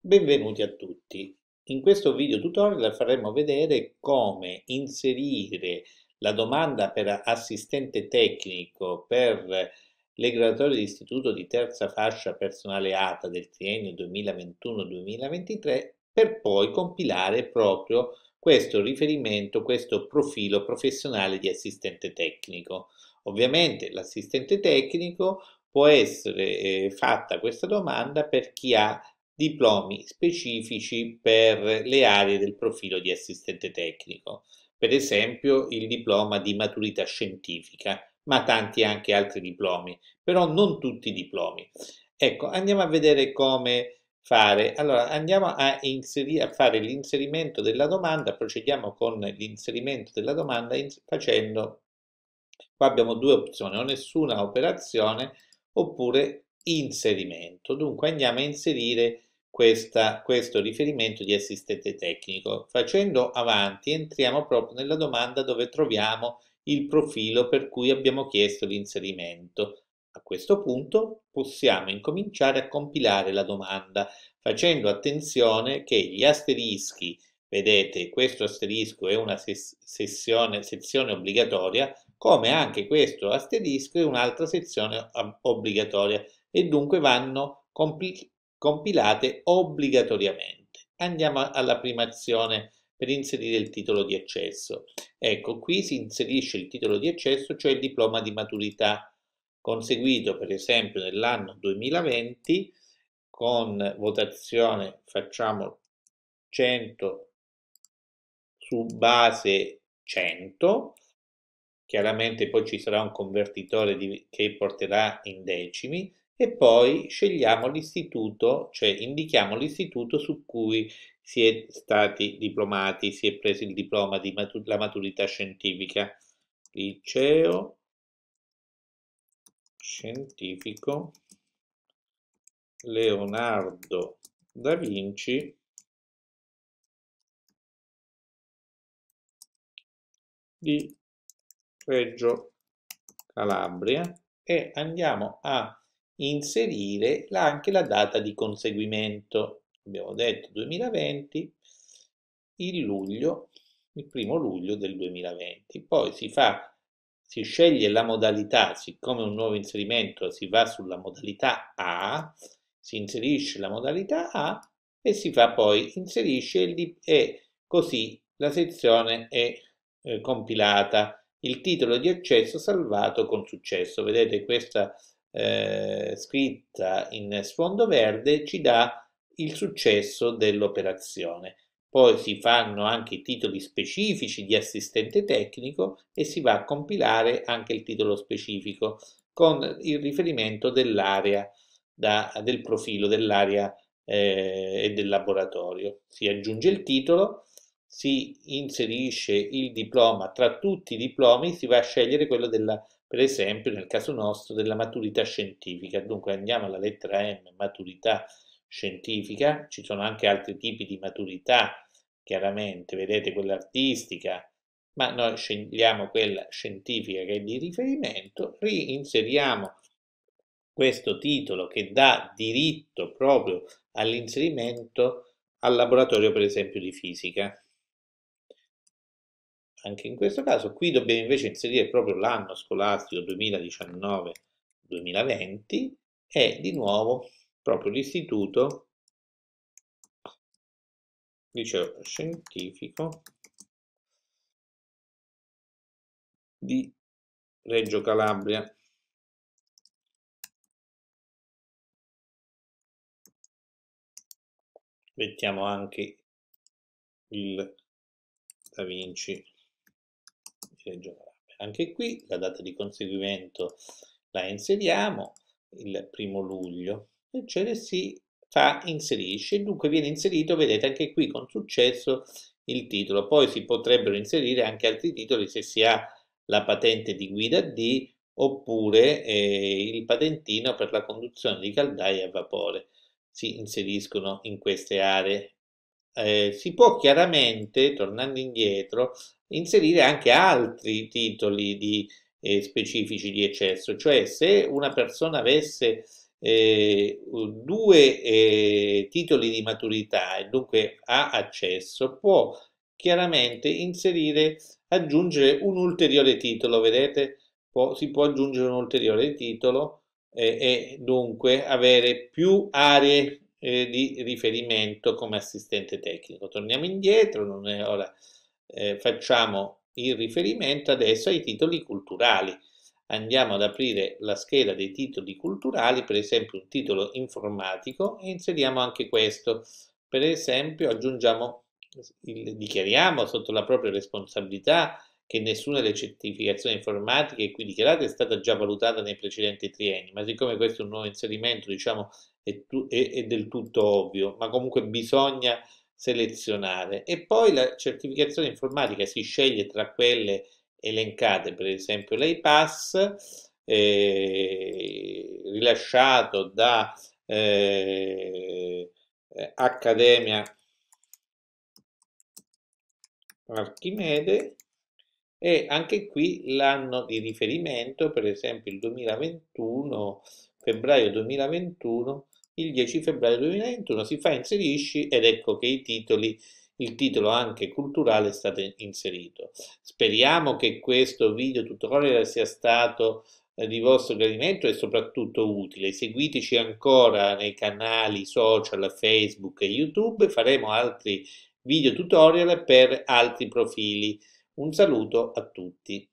Benvenuti a tutti! In questo video tutorial faremo vedere come inserire la domanda per assistente tecnico per le graduatorie di istituto di terza fascia personale ATA del triennio 2021-2023 per poi compilare proprio questo riferimento, questo profilo professionale di assistente tecnico. Ovviamente l'assistente tecnico può essere eh, fatta questa domanda per chi ha diplomi specifici per le aree del profilo di assistente tecnico, per esempio il diploma di maturità scientifica, ma tanti anche altri diplomi, però non tutti i diplomi. Ecco, andiamo a vedere come fare. Allora, andiamo a, inseri- a fare l'inserimento della domanda, procediamo con l'inserimento della domanda facendo, qua abbiamo due opzioni, o nessuna operazione oppure inserimento. Dunque andiamo a inserire questa, questo riferimento di assistente tecnico. Facendo avanti entriamo proprio nella domanda dove troviamo il profilo per cui abbiamo chiesto l'inserimento. A questo punto possiamo incominciare a compilare la domanda facendo attenzione che gli asterischi, vedete questo asterisco è una sessione, sezione obbligatoria, come anche questo asterisco è un'altra sezione obbligatoria e dunque vanno compl compilate obbligatoriamente. Andiamo alla prima azione per inserire il titolo di accesso. Ecco, qui si inserisce il titolo di accesso, cioè il diploma di maturità conseguito per esempio nell'anno 2020 con votazione facciamo 100 su base 100 chiaramente poi ci sarà un convertitore di, che porterà in decimi e poi scegliamo l'istituto, cioè indichiamo l'istituto su cui si è stati diplomati, si è preso il diploma di matur la maturità scientifica, liceo scientifico Leonardo da Vinci di Reggio Calabria e andiamo a inserire anche la data di conseguimento. Abbiamo detto 2020, il luglio, il primo luglio del 2020. Poi si fa si sceglie la modalità, siccome un nuovo inserimento si va sulla modalità A, si inserisce la modalità A e si fa poi inserisce il, e così la sezione è eh, compilata. Il titolo di accesso salvato con successo. Vedete questa eh, scritta in sfondo verde ci dà il successo dell'operazione. Poi si fanno anche i titoli specifici di assistente tecnico e si va a compilare anche il titolo specifico con il riferimento dell'area, del profilo dell'area eh, e del laboratorio. Si aggiunge il titolo, si inserisce il diploma, tra tutti i diplomi si va a scegliere quello della per esempio nel caso nostro della maturità scientifica. Dunque andiamo alla lettera M, maturità scientifica, ci sono anche altri tipi di maturità, chiaramente, vedete quella artistica, ma noi scegliamo quella scientifica che è di riferimento, reinseriamo questo titolo che dà diritto proprio all'inserimento al laboratorio per esempio di fisica anche in questo caso. Qui dobbiamo invece inserire proprio l'anno scolastico 2019-2020 e di nuovo proprio l'istituto liceo scientifico di Reggio Calabria. Mettiamo anche il Da Vinci di Reggio Anche qui la data di conseguimento la inseriamo il primo luglio e si fa inserisce, dunque viene inserito, vedete anche qui con successo il titolo, poi si potrebbero inserire anche altri titoli se si ha la patente di guida D oppure eh, il patentino per la conduzione di caldaie a vapore si inseriscono in queste aree. Eh, si può chiaramente, tornando indietro, inserire anche altri titoli di, eh, specifici di eccesso, cioè se una persona avesse eh, due eh, titoli di maturità e dunque ha accesso, può chiaramente inserire, aggiungere un ulteriore titolo, vedete? Può, si può aggiungere un ulteriore titolo e dunque avere più aree eh, di riferimento come assistente tecnico. Torniamo indietro, non è ora eh, facciamo il riferimento adesso ai titoli culturali. Andiamo ad aprire la scheda dei titoli culturali, per esempio un titolo informatico e inseriamo anche questo. Per esempio aggiungiamo, il, dichiariamo sotto la propria responsabilità che nessuna delle certificazioni informatiche qui dichiarate è stata già valutata nei precedenti trienni, ma siccome questo è un nuovo inserimento, diciamo, è, tu, è, è del tutto ovvio, ma comunque bisogna selezionare e poi la certificazione informatica si sceglie tra quelle elencate, per esempio l'AIPAS eh, rilasciato da eh, eh, Accademia Archimede e anche qui l'anno di riferimento, per esempio il 2021, febbraio 2021, il 10 febbraio 2021 si fa inserisci ed ecco che i titoli il titolo anche culturale è stato inserito. Speriamo che questo video tutorial sia stato eh, di vostro gradimento e soprattutto utile. Seguiteci ancora nei canali social Facebook e YouTube, faremo altri video tutorial per altri profili. Un saluto a tutti.